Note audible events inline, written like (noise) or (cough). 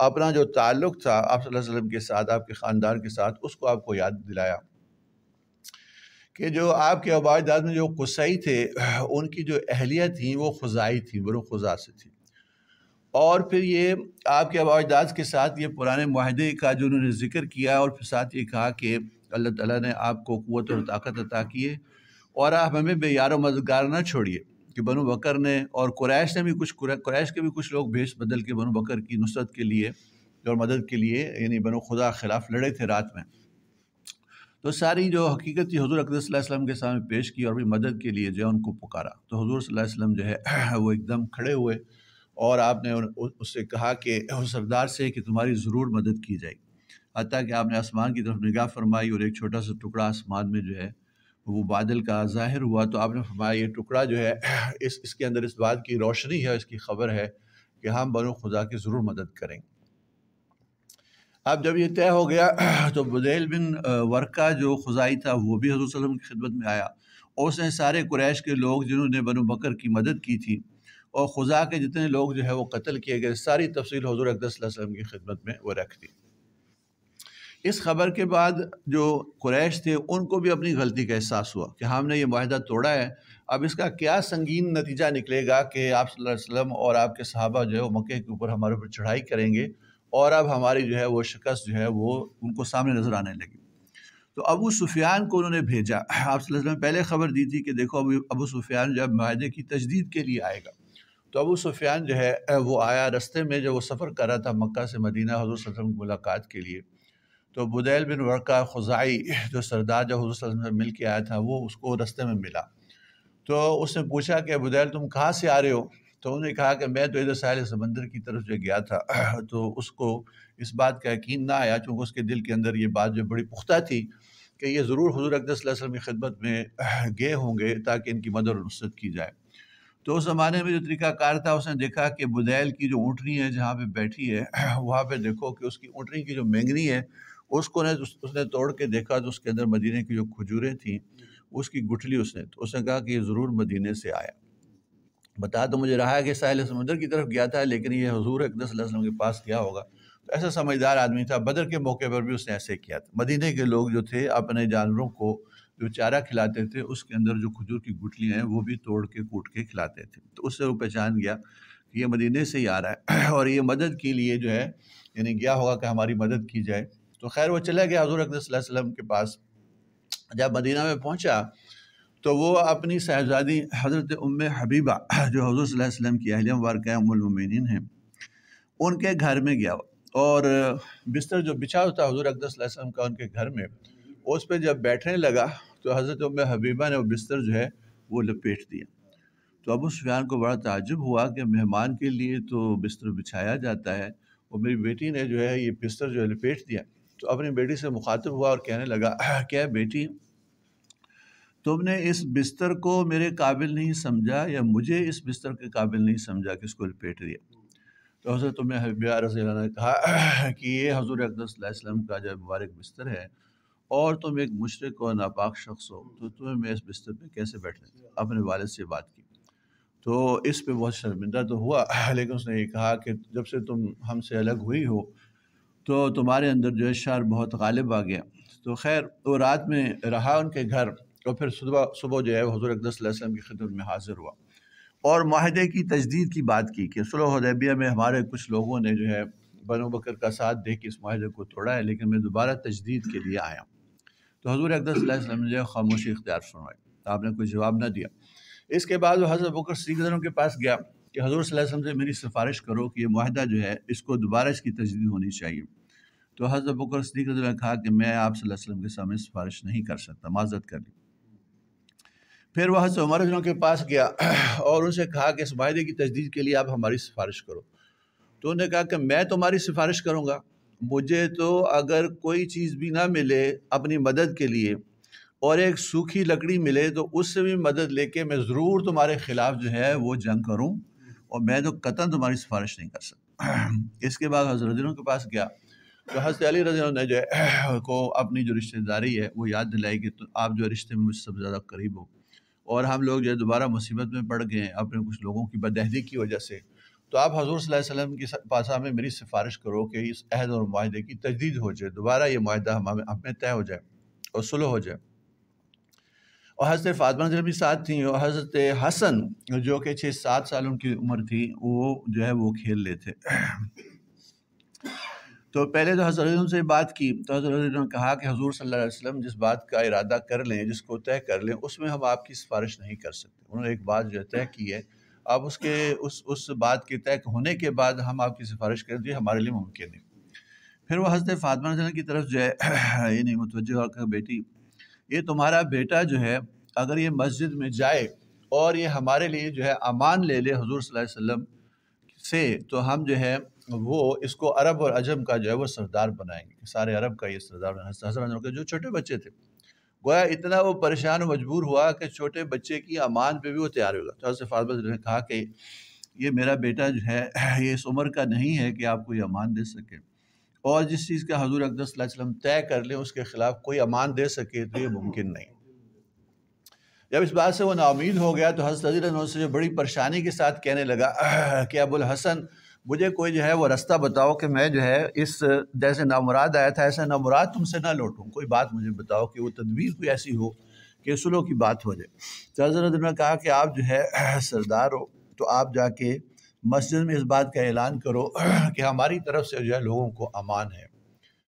अपना जो ताल्लुक था आप वसल्लम के साथ आपके ख़ानदान के साथ उसको आपको याद दिलाया कि जो आपके दाद में जो कुसई थे उनकी जो अहलियत थी वो खुजाई थी बड़ो खुजा से थी और फिर ये आपके आबाजदाद के साथ ये पुराने माहदे का जो उन्होंने ज़िक्र किया और फिर साथ ये कहा कि अल्लाह ताला ने आपको क़वत और ताकत अता की है और आप हमें बेयार मददगार ना छोड़िए कि बनु बकर ने और कुरैश ने भी कुछ क्रैश के भी कुछ लोग भेष बदल के बनु बकर की नुसरत के लिए और मदद के लिए यानी बनो खुदा खिलाफ लड़े थे रात में तो सारी जो हकीकत थी हजूर अकदम के सामने पेश की और भी मदद के लिए जो है उनको पुकारा तो हजूर सल्लम जो है (clears throat) वो एकदम खड़े हुए और आपने उससे कहा कि उस सरदार से कि तुम्हारी ज़रूर मदद की जाएगी हत्या कि आपने आसमान की तरफ निगाह फरमाई और एक छोटा सा टुकड़ा आसमान में जो है वो बादल का ज़ाहिर हुआ तो आपने फरमाया ये टुकड़ा जो है इस इसके अंदर इस बात की रोशनी है इसकी ख़बर है कि हम बनो खुदा की ज़रूर मदद करेंगे अब जब ये तय हो गया तो बुदैल बिन वर्का जो खुजाई था वो भी हजूर वसल्लम की खिदमत में आया और उसने सारे कुरैश के लोग जिन्होंने बनो बकर की मदद की थी और खुजा के जितने लोग जो है वो कत्ल किए गए सारी तफसील हजूर अकदम की खिदमत में वो रख दी इस खबर के बाद जो क्रैश थे उनको भी अपनी गलती का एहसास हुआ कि हमने ये माहदा तोड़ा है अब इसका क्या संगीन नतीजा निकलेगा कि आप सल्लम और आपके साहबा जो है वो मक्के के ऊपर हमारे ऊपर चढ़ाई करेंगे और अब हमारी जो है वो शिकस्त जो है वो उनको सामने नज़र आने लगी तो अबू सुफियान को उन्होंने भेजा आप ने पहले ख़बर दी थी कि देखो अब अबू सुफियान जो है की तजदीद के लिए आएगा तो अबू सुफियान जो है वो आया रस्ते में जब वो सफ़र कर रहा था मक्का से मदीना हजूर वसम की मुलाकात के लिए तो बुदैल बिन वर्का खुजाई जो सरदार जो हजूर से मिल के आया था वो उसको रस्ते में मिला तो उसने पूछा कि बुदैल तुम कहाँ से आ रहे हो तो उन्होंने कहा कि मैं तो इधर साहिल समंदर की तरफ जो गया था (clears throat) तो उसको इस बात का यकीन ना आया चूँकि उसके दिल के अंदर ये बात जो बड़ी पुख्ता थी कि ये ज़रूर हजूर अकदम की खिदमत में (clears throat) गए होंगे ताकि इनकी मदद और नुसरत की जाए तो उस ज़माने में जो तरीकाकार था उसने देखा कि बुदैल की जो ऊँटनी है जहाँ पे बैठी है (clears throat) वहाँ पे देखो कि उसकी ऊँटनी की जो मैंगनी है उसको ने उस, उसने तोड़ के देखा तो उसके अंदर मदीने की जो खजूरें थीं उसकी गुठली उसने तो उसने कहा कि ये ज़रूर मदीने से आया बता तो मुझे रहा है कि साहिल समुद्र की तरफ गया था लेकिन ये हजूर अकदस वसलम के पास गया होगा तो ऐसा समझदार आदमी था बदर के मौके पर भी उसने ऐसे किया था मदीने के लोग जो थे अपने जानवरों को जो चारा खिलाते थे उसके अंदर जो खजूर की गुठलियाँ हैं वो भी तोड़ के कूट के खिलाते थे तो उससे वो पहचान गया कि ये मदीने से ही आ रहा है (clears throat) और ये मदद के लिए जो है यानी गया होगा कि हमारी मदद की जाए तो खैर वो चला गया हजूर अकदम के पास जब मदीना में पहुंचा तो वो अपनी साहबज़ादी हज़रत उम हबीबा जो हजूर वसम की अहल वर्क उमिन हैं उनके घर में गया और बिस्तर जो बिछा होता हजूर अकदम का उनके घर में उस पर जब बैठने लगा तो हज़रत उम हबीबा ने वो बिस्तर जो है वो लपेट दिया तो अबू सुफियान को बड़ा ताजुब हुआ कि मेहमान के लिए तो बिस्तर बिछाया जाता है और मेरी बेटी ने जो है ये बिस्तर जो है लपेट दिया तो अपनी बेटी से मुखातब हुआ और कहने लगा (clears throat) क्या बेटी तुमने इस बिस्तर को मेरे काबिल नहीं समझा या मुझे इस बिस्तर के काबिल नहीं समझा कि इसको लपेट दिया तो हजरत तुमने हबिया रसी ने कहा (clears throat) कि ये हजूर अकदम का जो मुबारक बिस्तर है और तुम एक मुशरक और नापाक शख्स हो तो तुम्हें मैं इस बिस्तर पे कैसे बैठने अपने वालद से बात की तो इस पे बहुत शर्मिंदा तो हुआ (clears throat) लेकिन उसने ये कहा कि जब से तुम हमसे अलग हुई हो तो तुम्हारे अंदर जो है शर बहुत गालिब आ गया तो खैर वो रात में रहा उनके घर और फिर सुबह सुबह जो है हजूर अकदम की खिदमत में हाजिर हुआ और माहदे की तजदीद की बात की कि सुलह हदैबिया में हमारे कुछ लोगों ने जो है बनो बकर का साथ दे के इस माहे को तोड़ा है लेकिन मैं दोबारा तजदीद के लिए आया तो हजूर अकदम ने जो खामोशी इख्तियार तो आपने कोई जवाब ना दिया इसके बाद वो हजरत बकर सीखों के पास गया कि हजूर वसम से मेरी सिफारिश करो कि यह माहिदा जो है इसको दोबारा इसकी तजदीद होनी चाहिए तो हज़रत बकर सदीक ने कहा कि मैं आप वसम के सामने सिफारिश नहीं कर सकता माजत कर ली फिर वह हज़रत उमर के पास गया (clears throat) और उनसे कहा कि इस माहे की तजदीद के लिए आप हमारी सिफारिश करो तो उन्होंने कहा कि मैं तुम्हारी सिफारिश करूँगा मुझे तो अगर कोई चीज़ भी ना मिले अपनी मदद के लिए और एक सूखी लकड़ी मिले तो उससे भी मदद लेके मैं ज़रूर तुम्हारे ख़िलाफ़ जो है वो जंग करूँ और मैं तो कतन तुम्हारी सिफारिश नहीं कर सकता इसके बाद हजरत के पास गया तो हजरत अली रजी ने जो को अपनी जो रिश्तेदारी है वो याद दिलाई कि तो आप जो रिश्ते में मुझसे सबसे ज़्यादा करीब हो और हम लोग जो है दोबारा मुसीबत में पड़ गए अपने कुछ लोगों की बदहदी की वजह से तो आप हजूर वसम के पास हमें मेरी सिफारिश करो कि इस अहद और माहे की तजदीद हो जाए दोबारा ये माहा हमें हमें तय हो जाए और सुलह हो जाए और हज़रत फातमा जब भी साथ थी और हज़रत हसन जो कि छः सात साल उनकी उम्र थी वो जो है वो खेल रहे थे तो पहले तो हज़रत से बात की तो हज़रत ने कहा कि हजूर सल्लल्लाहु अलैहि वसल्लम जिस बात का इरादा कर लें जिसको तय कर लें उसमें हम आपकी सिफारिश नहीं कर सकते उन्होंने एक बात जो है तय की है आप उसके उस उस बात के तय होने के बाद हम आपकी सिफारिश कर दिए तो हमारे लिए मुमकिन है फिर वह हज़रत फातमा की तरफ जो है (clears throat) यानी मुतवजह होकर बेटी ये तुम्हारा बेटा जो है अगर ये मस्जिद में जाए और ये हमारे लिए जो है अमान ले ले हजूर वसल्लम से तो हम जो है वो इसको अरब और अजम का जो है वो सरदार बनाएंगे सारे अरब का ये सरदार हसन के जो छोटे बच्चे थे गोया इतना वो परेशान मजबूर हुआ कि छोटे बच्चे की अमान पे भी वो तैयार होगा तो हजरत फाजब ने कहा कि ये मेरा बेटा जो है ये इस उम्र का नहीं है कि आपको ये अमान दे सकें और जिस चीज़ का हजूर अकदम तय कर लें उसके ख़िलाफ़ कोई अमान दे सके तो ये मुमकिन नहीं जब इस बात से वो नाउमीद हो गया तो हजरत से जो बड़ी परेशानी के साथ कहने लगा कि अबुल हसन मुझे कोई जो है वो रास्ता बताओ कि मैं जो है इस जैसे नामुराद आया था ऐसा नामुराद तुमसे ना लौटूँ कोई बात मुझे बताओ कि वो तदबीर कोई ऐसी हो कि सुलों की बात हो जाए तो हजरत ने कहा कि आप जो है सरदार हो तो आप जाके मस्जिद में इस बात का ऐलान करो (clears throat) कि हमारी तरफ से जो है लोगों को अमान है